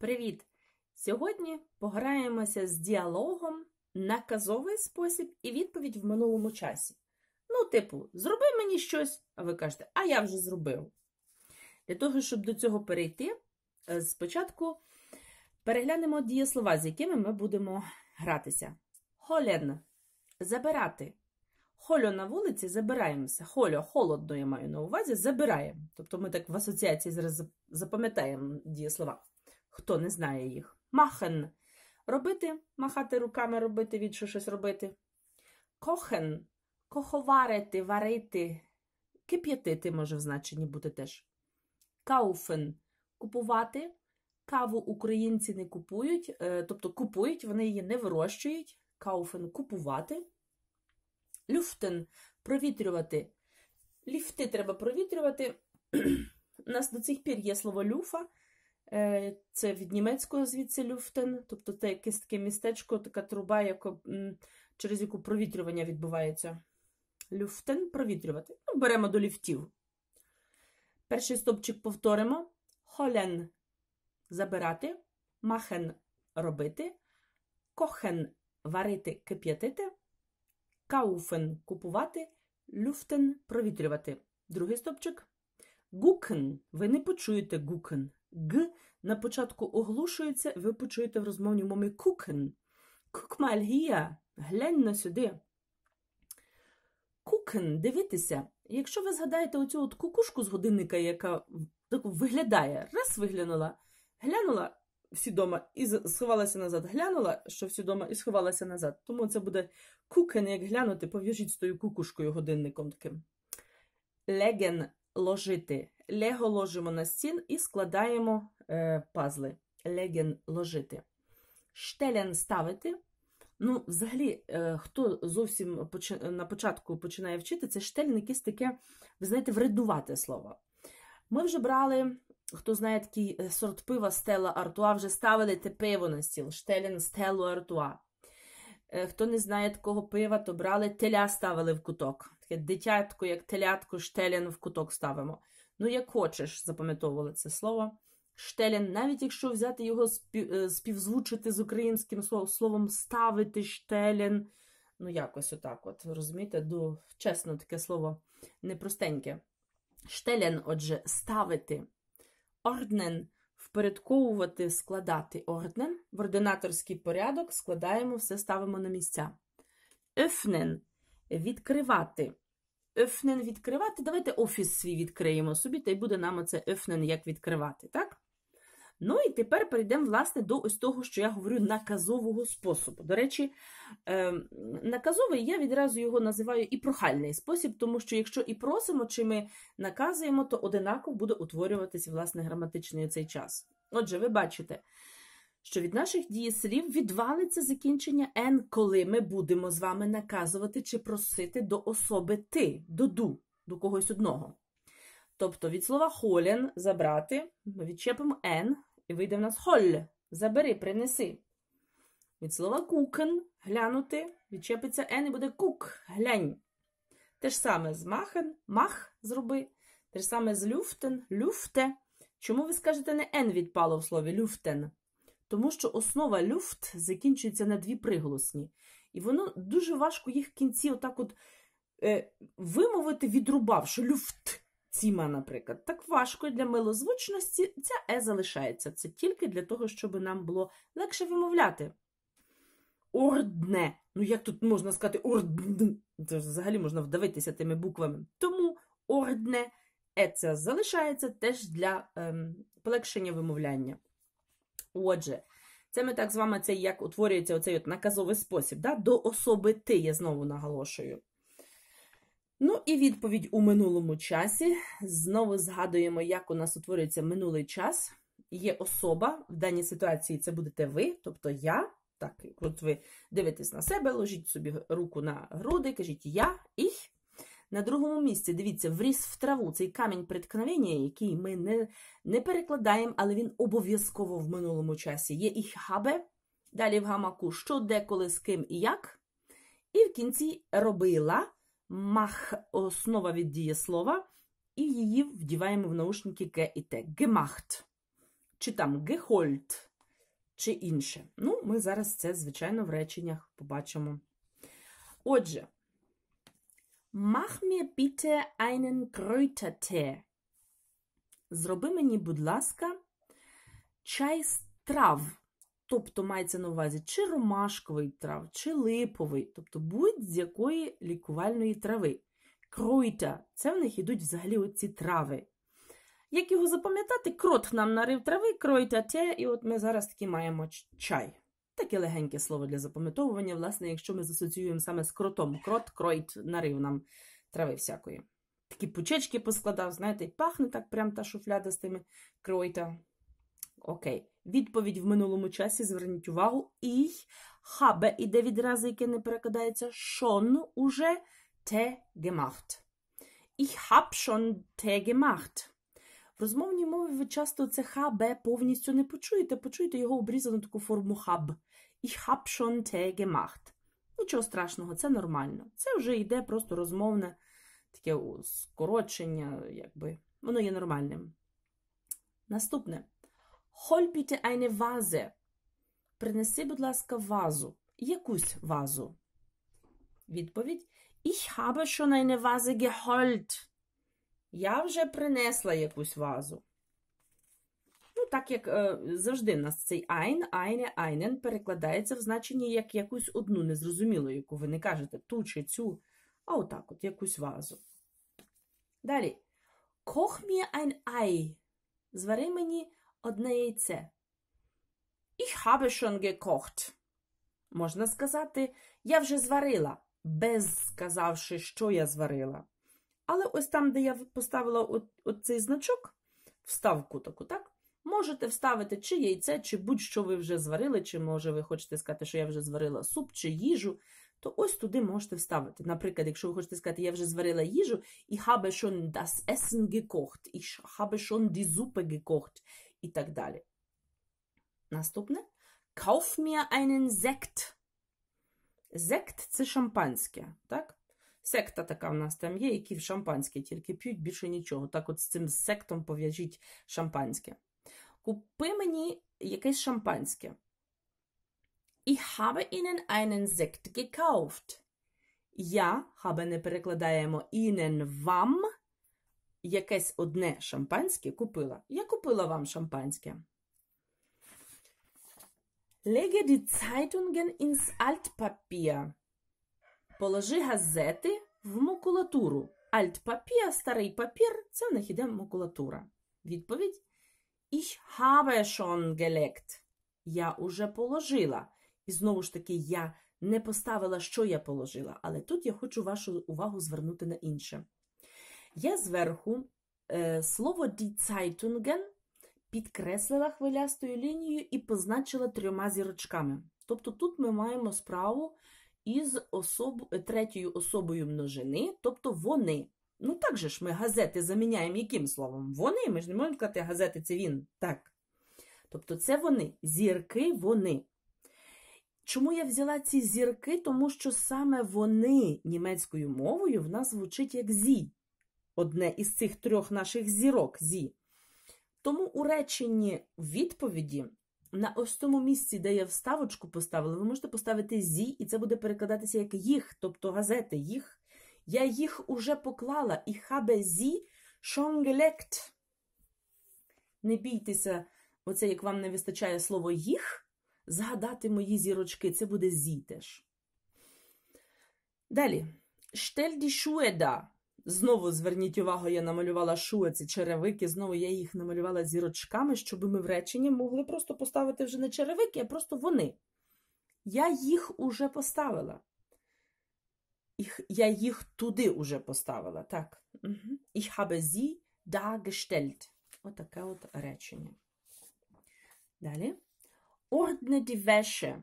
Привіт! Сьогодні пограємося з діалогом наказовий спосіб і відповідь в минулому часі. Ну, типу, зроби мені щось, а ви кажете, а я вже зробив. Для того, щоб до цього перейти, е, спочатку переглянемо дієслова, з якими ми будемо гратися. Холен забирати. Хольо на вулиці забираємося. Хольо холодно, я маю на увазі, забираємо. Тобто ми так в асоціації зараз запам'ятаємо дієслова хто не знає їх. Махен робити, махати руками, робити, від що щось робити. Кохен коховарити, варити, кип'ятити може в значенні бути теж. Кауфен купувати. Каву українці не купують, е, тобто купують, вони її не вирощують. Кауфен купувати. Люфтен провітрювати. Ліфти треба провітрювати. У нас до цих пір є слово люфа. Е, це від німецького звідси люфтен, тобто це якесь таке містечко, така труба, яка, через яку провітрювання відбувається. Люфтен провітрювати. Ну, Беремо до ліфтів. Перший стопчик повторимо: холен забирати, махен робити, кохен варити, кип'ятити, кауфен купувати, люфтен провітрювати. Другий стопчик гукен. Ви не почуєте гукен г на початку оглушується, ви почуєте в розмовній мові кукен. Кукмальгія, глянь на сюди. Кукен, дивитися. Якщо ви згадаєте оцю от кукушку з годинника, яка так виглядає, раз виглянула, глянула всі дома і сховалася назад, глянула, що всі дома і сховалася назад. Тому це буде кукен, як глянути, пов'яжіть з тою кукушкою годинником таким. Леген ложити. Лего ложимо на стін і складаємо е, пазли. Леген ложити. Штелен ставити. Ну, взагалі, е, хто зовсім поч... на початку починає вчити, це штелен якесь таке, ви знаєте, вредувате слово. Ми вже брали, хто знає такий е, сорт пива стела Артуа, вже ставили те пиво на стіл. Штелен стелу Артуа. Е, хто не знає такого пива, то брали теля ставили в куток. Таке дитятко, як телятку, штелен в куток ставимо. Ну, як хочеш, запам'ятовували це слово. Штелін, навіть якщо взяти його е, співзвучити з українським словом ставити штелін. Ну, якось отак, от, розумієте, до, чесно, таке слово непростеньке. Штелін, отже, ставити Орден впорядковувати, складати Орден В ординаторський порядок складаємо все ставимо на місця. Öffnen – відкривати öffnen відкривати. Давайте офіс свій відкриємо собі, та й буде нам оце öffnen, як відкривати, так? Ну і тепер перейдемо, власне, до ось того, що я говорю, наказового способу. До речі, ем, наказовий я відразу його називаю і прохальний спосіб, тому що якщо і просимо, чи ми наказуємо, то одинаково буде утворюватися, власне, граматичний цей час. Отже, ви бачите, що від наших дієслів відвалиться закінчення «н», коли ми будемо з вами наказувати чи просити до особи ти, до ду, до когось одного. Тобто від слова холен забрати, ми відчепимо «н» і вийде в нас «холь» забери, принеси. Від слова кукен глянути, відчепиться «н» і буде кук, глянь. Те ж саме з махен, мах зроби, те ж саме з люфтен, люфте. Чому ви скажете не «н» відпало в слові люфтен? тому що основа люфт закінчується на дві приголосні. І воно дуже важко їх в кінці отак от е, вимовити, відрубавши люфт ціма, наприклад. Так важко для милозвучності ця е залишається. Це тільки для того, щоб нам було легше вимовляти. Ордне. Ну, як тут можна сказати ордне? Це взагалі можна вдавитися тими буквами. Тому ордне. Е це залишається теж для ем, полегшення вимовляння. Отже, це ми так з вами це як утворюється оцей от наказовий спосіб. да? До особи ти, я знову наголошую. Ну, і відповідь у минулому часі. Знову згадуємо, як у нас утворюється минулий час. Є особа, в даній ситуації це будете ви, тобто я. Так, от ви дивитесь на себе, ложіть собі руку на груди, кажіть я, іх. На другому місці, дивіться, вріс в траву цей камінь преткновення, який ми не не перекладаємо, але він обов'язково в минулому часі. Є і хабе, далі в гамаку, що, де, коли, з ким і як. І в кінці робила мах, основа від дієслова, і її вдіваємо в наушники ке і те. Гемахт, чи там гехольт, чи інше. Ну, ми зараз це, звичайно, в реченнях побачимо. Отже. Mach mir bitte einen Kräutertee. Зроби мені, будь ласка, чай з трав. Тобто мається на увазі чи ромашковий трав, чи липовий, тобто будь-якої лікувальної трави. Кройта це в них йдуть взагалі оці трави. Як його запам'ятати, крот нам нарив трави, кройта те, і от ми зараз таки маємо чай. Таке легеньке слово для запам'ятовування, власне, якщо ми засоціюємо саме з кротом, крот, кройт, нарив нам трави всякої. Такі пучечки поскладав, знаєте, і пахне так прям та шуфляда з тими кройта. Окей, відповідь в минулому часі, зверніть увагу, і хабе іде відразу, яке не перекладається, шон уже те gemacht. Ich hab schon te gemacht. В розмовній мові ви часто це хабе повністю не почуєте, почуєте його обрізану таку форму хаб. Ich hab schon Tee gemacht. Нічого страшного, це нормально. Це вже йде просто розмовне таке скорочення, якби. Воно є нормальним. Наступне. Hol bitte eine Vase. Принеси, будь ласка, вазу. Якусь вазу. Відповідь. Ich habe schon eine Vase geholt. Я вже принесла якусь вазу так як е, завжди у нас цей ein, eine, einen перекладається в значенні як якусь одну незрозумілу, яку ви не кажете ту чи цю, а отак от якусь вазу. Далі. Koch mir ein Ei. Звари мені одне яйце. Ich habe schon gekocht. Можна сказати, я вже зварила, без сказавши, що я зварила. Але ось там, де я поставила оцей значок, вставку таку, так? можете вставити чи яйце, чи будь-що ви вже зварили, чи може ви хочете сказати, що я вже зварила суп чи їжу, то ось туди можете вставити. Наприклад, якщо ви хочете сказати, я вже зварила їжу, і habe schon das Essen gekocht, ich habe schon die Suppe gekocht і так далі. Наступне Kauf mir einen Sekt. Сект це шампанське, так? Секта така в нас там є, які в шампанське тільки п'ють більше нічого. Так, от з цим сектом пов'яжіть шампанське купи мені якесь шампанське. Ich habe Ihnen einen Sekt gekauft. Я habe не перекладаємо Ihnen вам якесь одне шампанське купила. Я купила вам шампанське. Lege die Zeitungen ins Altpapier. Положи газети в макулатуру. Альтпапір, старий папір це в них іде макулатура. Відповідь Ich habe schon gelegt. Я уже положила. І знову ж таки, я не поставила, що я положила, але тут я хочу вашу увагу звернути на інше. Я зверху е, слово die Zeitungen підкреслила хвилястою лінією і позначила трьома зірочками. Тобто тут ми маємо справу із особ... третьою особою множини, тобто вони. Ну так же ж ми газети заміняємо яким словом? Вони, ми ж не можемо сказати, газети це він. Так. Тобто це вони, зірки вони. Чому я взяла ці зірки? Тому що саме вони німецькою мовою в нас звучить як зі. Одне із цих трьох наших зірок зі. Тому у реченні відповіді на ось тому місці, де я вставочку поставила, ви можете поставити зі, і це буде перекладатися як їх, тобто газети, їх я їх уже поклала і хабезі шонгелект. Не бійтеся, оце як вам не вистачає слово їх, згадати мої зірочки, це буде зі теж. Далі. Штельді шуеда. Знову зверніть увагу, я намалювала шуе, ці черевики, знову я їх намалювала зірочками, щоб ми в реченні могли просто поставити вже не черевики, а просто вони. Я їх уже поставила. Ich, я їх туди уже поставила. Так. Угу. Ich habe sie da gestellt. Отаке от речення. Далі. Ordne die Wäsche.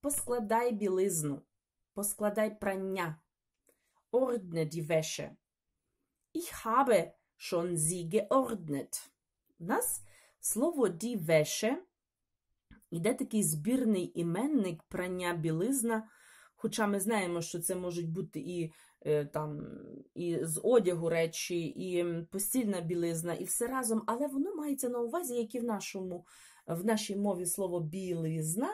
Поскладай білизну. Поскладай прання. Ordne die Wäsche. Ich habe schon sie geordnet. У нас слово die Wäsche іде такий збірний іменник прання білизна Хоча ми знаємо, що це можуть бути і е, там, і з одягу речі, і постільна білизна, і все разом, але воно мається на увазі, як і в нашому, в нашій мові слово білизна,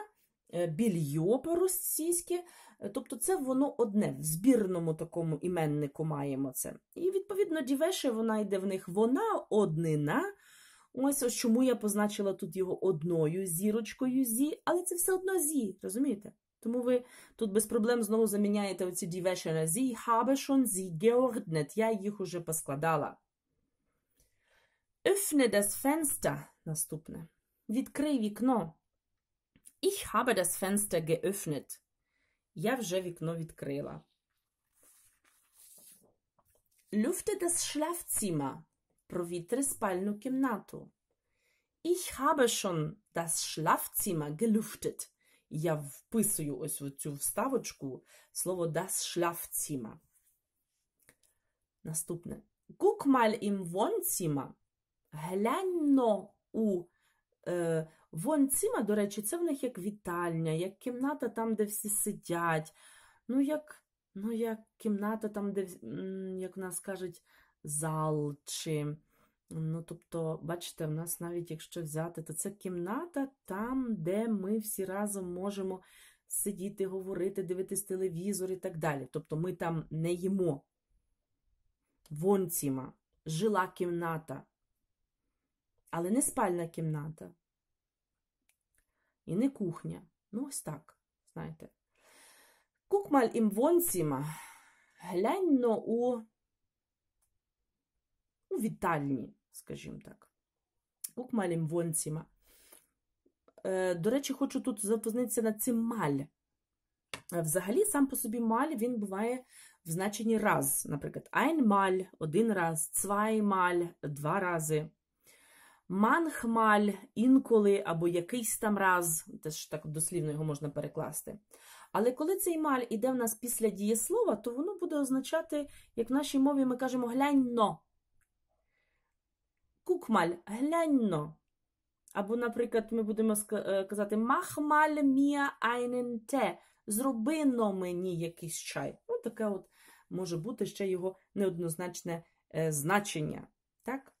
е, більйо по-російськи. Е, тобто це воно одне в збірному такому іменнику маємо це. І відповідно дівеше вона йде в них вона однина. Ось ось чому я позначила тут його одною зірочкою зі, але це все одно зі, розумієте? Тому ви тут без проблем знову заміняєте оці die Wäsche на Sie habe schon sie geordnet. Я їх уже поскладала. Öffne das Fenster. Наступне. Відкрий вікно. Ich habe das Fenster geöffnet. Я вже вікно відкрила. Lüfte das Schlafzimmer. Провітри спальну кімнату. Ich habe schon das Schlafzimmer gelüftet. я вписую ось в цю вставочку слово das Schlafzimmer. Наступне. Guck mal im Wohnzimmer. Гляньно у е, вонцима, до речі, це в них як вітальня, як кімната там, де всі сидять. Ну, як ну, як кімната там, де, як в нас кажуть, зал. чи... Ну, тобто, бачите, в нас навіть якщо взяти, то це кімната там, де ми всі разом можемо сидіти, говорити, дивитись телевізор і так далі. Тобто ми там не їмо. Вонціма, жила кімната, але не спальна кімната. І не кухня. Ну, ось так, знаєте. Кукмаль ім вонціма гляньно у вітальні, скажімо так. Укмалім вонціма. Е, до речі, хочу тут запознитися на цим маль. Е, взагалі, сам по собі маль він буває в значенні раз. Наприклад, ein один раз, zwei два рази. Манхмаль інколи або якийсь там раз, теж так дослівно його можна перекласти. Але коли цей маль іде в нас після дієслова, то воно буде означати, як в нашій мові ми кажемо глянь но. Кукмаль, гляньно. Або, наприклад, ми будемо е, казати Махмаль мія айнен те. Зроби но мені якийсь чай. Ну, таке от може бути ще його неоднозначне е, значення. Так?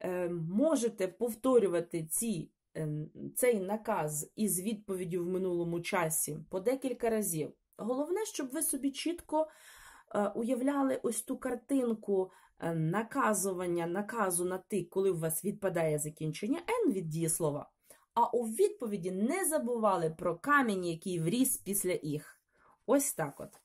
Е, Можете повторювати ці, е, цей наказ із відповіддю в минулому часі по декілька разів. Головне, щоб ви собі чітко е, уявляли ось ту картинку Е, наказування наказу на ти, коли у вас відпадає закінчення N від дієслова, а у відповіді не забували про камінь, який вріс після їх. Ось так от.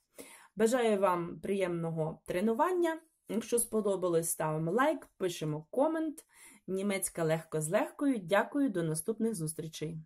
Бажаю вам приємного тренування. Якщо сподобалось, ставимо лайк, пишемо комент. Німецька легко з легкою. Дякую, до наступних зустрічей!